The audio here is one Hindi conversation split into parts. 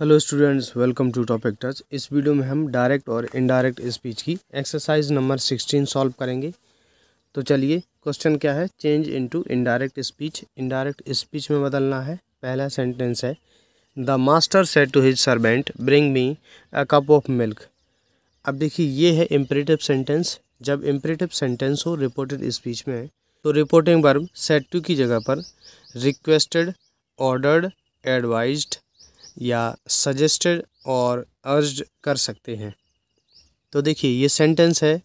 hello students welcome to Topic Touch इस वीडियो में हम डायरेक्ट और इनडायरेक्ट स्पीच की एक्सरसाइज नंबर सिक्सटीन सॉल्व करेंगे तो चलिए क्वेश्चन क्या है change into indirect speech indirect speech में बदलना है पहला सेंटेंस है the master said to his servant bring me a cup of milk अब देखिए ये है इम्परेटिव सेंटेंस जब इम्परेटिव सेंटेंस हो रिपोर्टेड स्पीच में तो रिपोर्टिंग वर्ब सेट टू की जगह पर रिक्वेस्टेड ऑर्डर्ड एडवाइज्ड या सजेस्टेड और अर्ज कर सकते हैं तो देखिए ये सेंटेंस है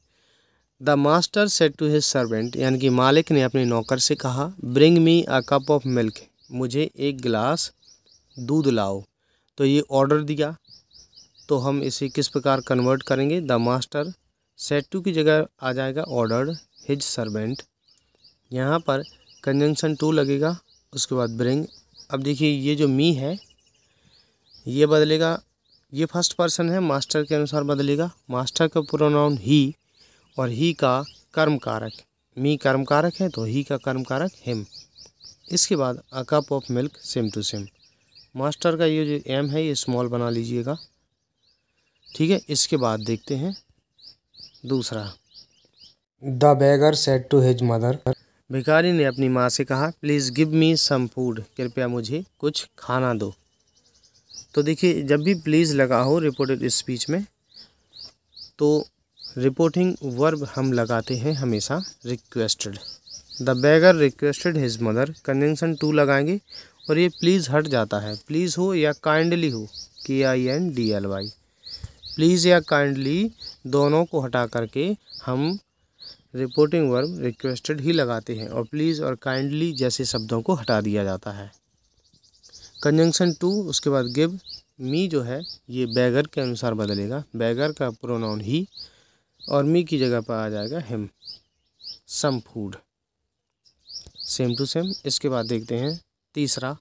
the master said to his servant यानी कि मालिक ने अपने नौकर से कहा bring me a cup of milk मुझे एक गिलास दूध लाओ तो ये ऑर्डर दिया तो हम इसे किस प्रकार कन्वर्ट करेंगे द मास्टर सेट टू की जगह आ जाएगा ऑर्डर हिज सर्वेंट यहाँ पर कंजंक्शन टू लगेगा उसके बाद ब्रिंग अब देखिए ये जो मी है ये बदलेगा ये फर्स्ट पर्सन है मास्टर के अनुसार बदलेगा मास्टर का प्रोनाउन ही और ही का कर्म कारक मी कर्म कारक है तो ही का कर्म कारक हिम इसके बाद a cup of milk same to same master का ये जो एम है ये स्मॉल बना लीजिएगा ठीक है इसके बाद देखते हैं दूसरा the beggar said to his mother भिखारी ने अपनी माँ से कहा please give me some food कृपया मुझे कुछ खाना दो तो देखिए जब भी प्लीज़ लगा हो रिपोर्टेड स्पीच में तो रिपोर्टिंग वर्ब हम लगाते हैं हमेशा requested the beggar requested his mother conjunction to लगाएंगे और ये प्लीज़ हट जाता है प्लीज़ हो या काइंडली हो के I N D L Y please या काइंडली दोनों को हटा करके हम रिपोर्टिंग वर्ब रिक्वेस्टेड ही लगाते हैं और प्लीज़ और काइंडली जैसे शब्दों को हटा दिया जाता है कंजंक्शन टू उसके बाद गिव मी जो है ये बैगर के अनुसार बदलेगा बैगर का प्रोनाउन ही और मी की जगह पर आ जाएगा him some food same to same इसके बाद देखते हैं तीसरा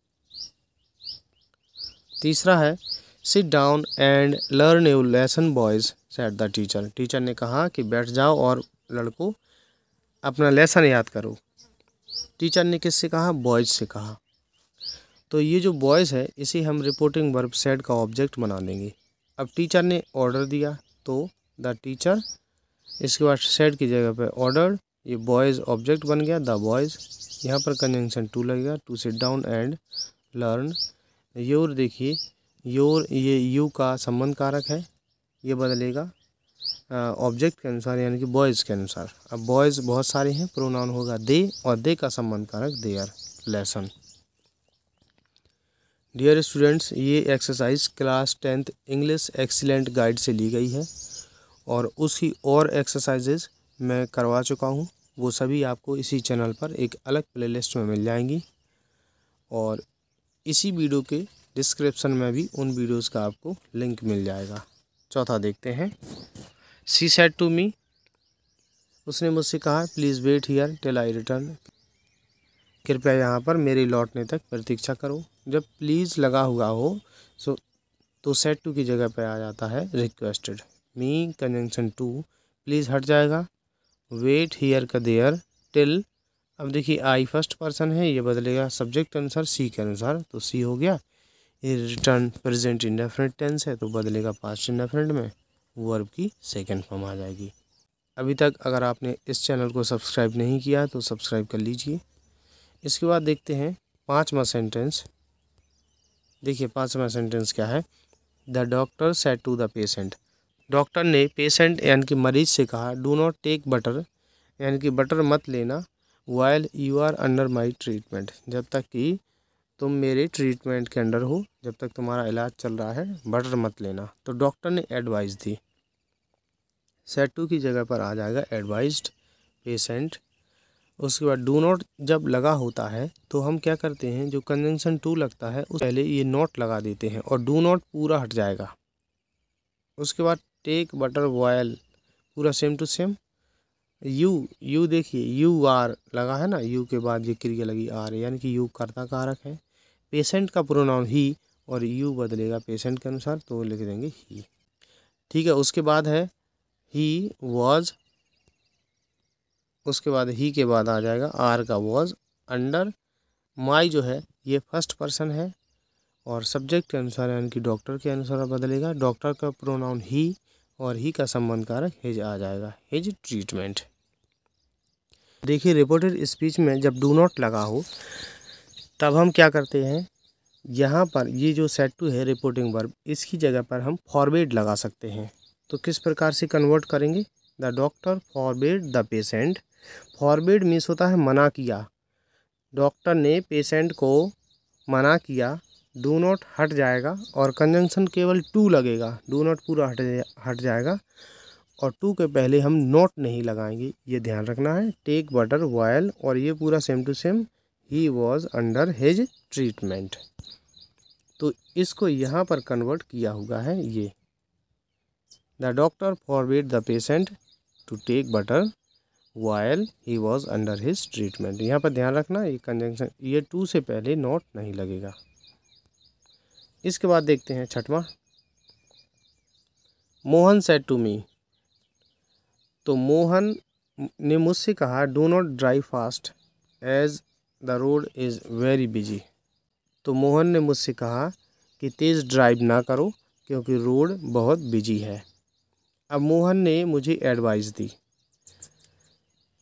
तीसरा है sit down and learn you lesson boys said the teacher teacher ने कहा कि बैठ जाओ और लड़को अपना लेसन याद करो टीचर ने किससे कहा बॉयज़ से कहा तो ये जो बॉयज़ है इसे हम रिपोर्टिंग वर्ब सेट का ऑब्जेक्ट बना देंगे अब टीचर ने ऑर्डर दिया तो द टीचर इसके बाद सेट की जगह पे ऑर्डर ये बॉयज़ ऑब्जेक्ट बन गया द बॉयज़ यहाँ पर कंजंक्शन टू लगेगा to sit down and learn your देखिए योर ये यू का संबंध कारक है ये बदलेगा ऑब्जेक्ट के अनुसार यानी कि बॉयज़ के अनुसार अब बॉयज़ बहुत सारे हैं प्रोनाउन होगा दे और दे का संबंध कारक they are lesson dear students ये exercise class tenth English excellent guide से ली गई है और उसकी और एक्सरसाइजेज मैं करवा चुका हूँ वो सभी आपको इसी चैनल पर एक अलग प्लेलिस्ट में मिल जाएंगी और इसी वीडियो के डिस्क्रिप्शन में भी उन वीडियोस का आपको लिंक मिल जाएगा चौथा देखते हैं सी सेट टू मी उसने मुझसे कहा please wait here till I return कृपया यहाँ पर मेरी लौटने तक प्रतीक्षा करो जब प्लीज़ लगा हुआ हो सो तो सेट टू की जगह पर आ जाता है requested me conjunction to please हट जाएगा वेट हीयर का देयर टिल अब देखिए आई फर्स्ट पर्सन है ये बदलेगा सब्जेक्ट अनुसार सी के अनुसार तो सी हो गया ये रिटर्न प्रेजेंट इंडेफिनेट टेंस है तो बदलेगा पास्ट इंडेफिनेट में वर्ब की सेकेंड फॉर्म आ जाएगी अभी तक अगर आपने इस चैनल को सब्सक्राइब नहीं किया तो सब्सक्राइब कर लीजिए इसके बाद देखते हैं पाँचवा सेंटेंस देखिए पाँचवा सेंटेंस क्या है the doctor said to the patient doctor ने पेशेंट यानी कि मरीज से कहा डू नॉट टेक बटर यानी कि बटर मत लेना while you are under my treatment जब तक कि तुम मेरे ट्रीटमेंट के अंडर हो जब तक तुम्हारा इलाज चल रहा है बटर मत लेना तो डॉक्टर ने एडवाइस दी सेट टू की जगह पर आ जाएगा एडवाइज्ड पेशेंट उसके बाद डू नॉट जब लगा होता है तो हम क्या करते हैं जो कंजंक्शन टू लगता है उस पहले ये नॉट लगा देते हैं और डू नॉट पूरा हट जाएगा उसके बाद टेक बटर वॉयल पूरा same to same you you देखिए यू आर लगा है ना यू के बाद ये क्रिया लगी आर यानी कि यू कर्ता कारक है पेशेंट का प्रोनाउन ही और यू बदलेगा पेशेंट के अनुसार तो लिख देंगे ही ठीक है उसके बाद है ही वॉज उसके बाद ही के बाद आ जाएगा आर का वॉज अंडर माई जो है ये फर्स्ट पर्सन है और सब्जेक्ट के अनुसार यानी कि डॉक्टर के अनुसार बदलेगा डॉक्टर का प्रोनाउन ही और ही का संबंध कारक हिज आ जाएगा हिज ट्रीटमेंट देखिए रिपोर्टेड स्पीच में जब डू नॉट लगा हो तब हम क्या करते हैं यहाँ पर ये जो सेट टू है रिपोर्टिंग वर्ब इसकी जगह पर हम फॉरवेड लगा सकते हैं तो किस प्रकार से कन्वर्ट करेंगे the doctor forbid the patient forbid means होता है मना किया डॉक्टर ने पेशेंट को मना किया डू नॉट हट जाएगा और कंजंक्शन केवल टू लगेगा डू नॉट पूरा हट हट जाएगा और टू के पहले हम नॉट नहीं लगाएंगे ये ध्यान रखना है टेक बटर वॉयल और ये पूरा same to same he was under his treatment तो इसको यहाँ पर कन्वर्ट किया हुआ है ये the doctor forbade the patient to take butter while he was under his treatment यहाँ पर ध्यान रखना ये कंजंक्शन ये टू से पहले नॉट नहीं लगेगा इसके बाद देखते हैं छठवा मोहन सेट टू मी तो मोहन ने मुझसे कहा do not drive fast as the road is very busy तो मोहन ने मुझसे कहा कि तेज़ ड्राइव ना करो क्योंकि रोड बहुत बिजी है अब मोहन ने मुझे एडवाइस दी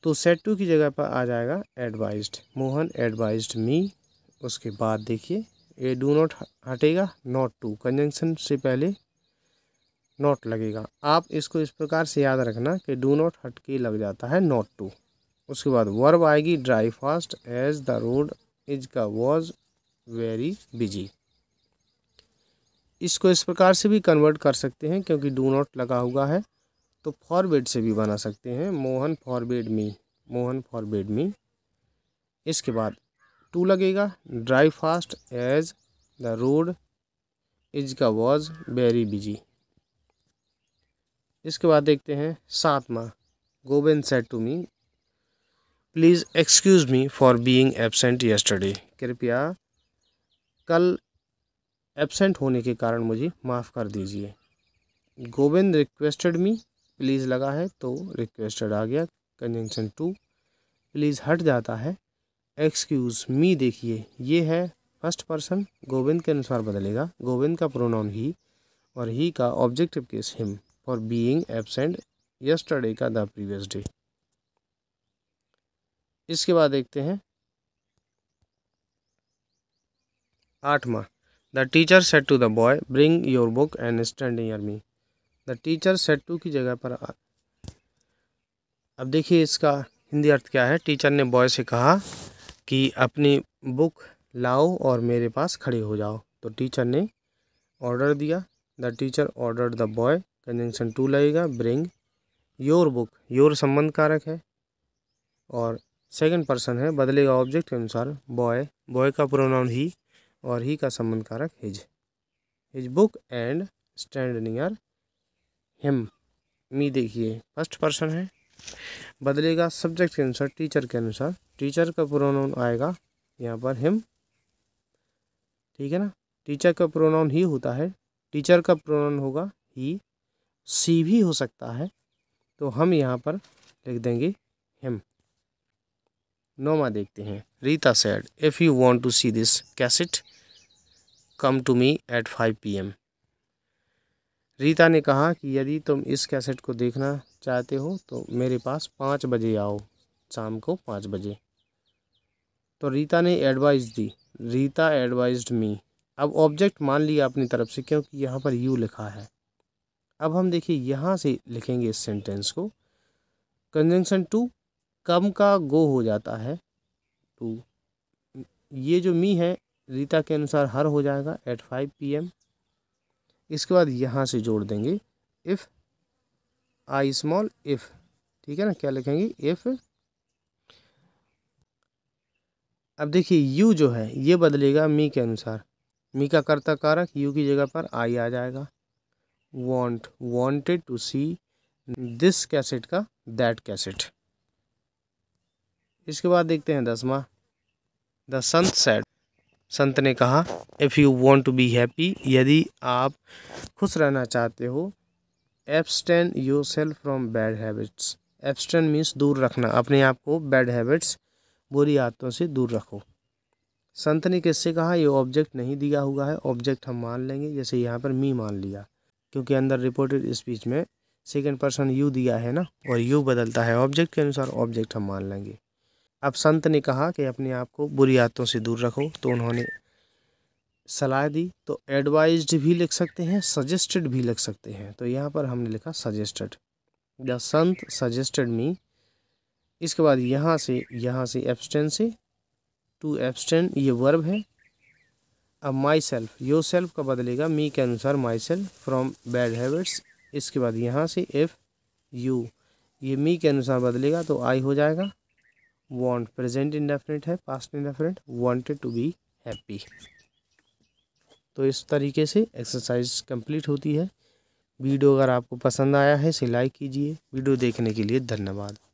तो सेट टू की जगह पर आ जाएगा एडवाइज्ड मोहन एडवाइज्ड मी उसके बाद देखिए ये डू नॉट हटेगा नॉट टू कंजंक्शन से पहले नॉट लगेगा आप इसको इस प्रकार से याद रखना कि डू नॉट हट के लग जाता है नॉट टू उसके बाद वर्ब आएगी drive fast as the road is का वॉज वेरी बिजी इसको इस प्रकार से भी कन्वर्ट कर सकते हैं क्योंकि डू नॉट लगा हुआ है तो फॉरबेड से भी बना सकते हैं Mohan forbade me Mohan forbade me इसके बाद टू लगेगा drive fast as the road is का वॉज वेरी बिजी इसके बाद देखते हैं सातवा Govind said to me please excuse me for being absent yesterday कृपया कल एबसेंट होने के कारण मुझे माफ़ कर दीजिए गोविंद रिक्वेस्टेड मी प्लीज़ लगा है तो रिक्वेस्टेड आ गया कंजंक्शन टू प्लीज़ हट जाता है एक्सक्यूज़ मी देखिए ये है फर्स्ट पर्सन गोविंद के अनुसार बदलेगा गोविंद का प्रोनाउन ही और ही का objective case him for being absent yesterday का द प्रीवियस डे इसके बाद देखते हैं आठवा the teacher said to the boy bring your book and stand near me the teacher said to की जगह पर अब देखिए इसका हिंदी अर्थ क्या है टीचर ने बॉय से कहा कि अपनी बुक लाओ और मेरे पास खड़े हो जाओ तो टीचर ने ऑर्डर दिया the teacher order the boy conjunction to लगेगा ब्रिंग योर बुक योर संबंध कारक है और सेकंड पर्सन है बदलेगा ऑब्जेक्ट के अनुसार बॉय बॉय का प्रोनाउन ही और ही का संबंध कारक his his book and stand near him me देखिए फर्स्ट पर्सन है बदलेगा सब्जेक्ट के अनुसार टीचर के अनुसार टीचर का प्रोनाउन आएगा यहाँ पर हिम ठीक है ना टीचर का प्रोनाउन ही होता है टीचर का प्रोनाउन होगा ही सी भी हो सकता है तो हम यहाँ पर लिख देंगे हिम नोमा देखते हैं Rita said if you want to see this cassette come to me at five P M Rita ने कहा कि यदि तुम इस कैसेट को देखना चाहते हो तो मेरे पास पाँच बजे आओ शाम को पाँच बजे तो रीता ने एडवाइस दी रीता एडवाइज्ड मी अब ऑब्जेक्ट मान लिया अपनी तरफ से क्योंकि यहाँ पर यू लिखा है अब हम देखिए यहाँ से लिखेंगे इस सेंटेंस को कंजंक्शन टू कम का गो हो जाता है टू तो ये जो मी है रीता के अनुसार हर हो जाएगा एट फाइव पी एम इसके बाद यहाँ से जोड़ देंगे इफ़ आई स्मॉल इफ़ ठीक है ना क्या लिखेंगे इफ़ अब देखिए यू जो है ये बदलेगा मी के अनुसार मी का कर्ता कारक यू की जगह पर आई आ जाएगा want wanted to see this cassette का दैट कैसेट इसके बाद देखते हैं दसवा द सेट संत ने कहा if you want to be happy यदि आप खुश रहना चाहते हो abstain yourself from bad habits abstain means दूर रखना अपने आप को बैड हैबिट्स बुरी आदतों से दूर रखो संत ने किससे कहा ये ऑब्जेक्ट नहीं दिया हुआ है ऑब्जेक्ट हम मान लेंगे जैसे यहाँ पर मी मान लिया क्योंकि अंदर रिपोर्टेड स्पीच में सेकेंड पर्सन यू दिया है ना और यू बदलता है ऑब्जेक्ट के अनुसार ऑब्जेक्ट हम मान लेंगे अब संत ने कहा कि अपने आप को बुरी आदतों से दूर रखो तो उन्होंने सलाह दी तो एडवाइज भी लिख सकते हैं सजेस्टेड भी लिख सकते हैं तो यहाँ पर हमने लिखा सजेस्टेड द संत सजेस्टेड मी इसके बाद यहाँ से यहाँ से एब्सटेंट से टू एब्सटेंट ये वर्ब है अब माई सेल्फ यो सेल्फ का बदलेगा मी के अनुसार myself from bad habits इसके बाद यहाँ से इफ़ यू ये मी के अनुसार बदलेगा तो आई हो जाएगा वॉन्ट प्रेजेंट इंडेफिनेट है past indefinite wanted to be happy तो इस तरीके से एक्सरसाइज कंप्लीट होती है वीडियो अगर आपको पसंद आया है इसे लाइक कीजिए वीडियो देखने के लिए धन्यवाद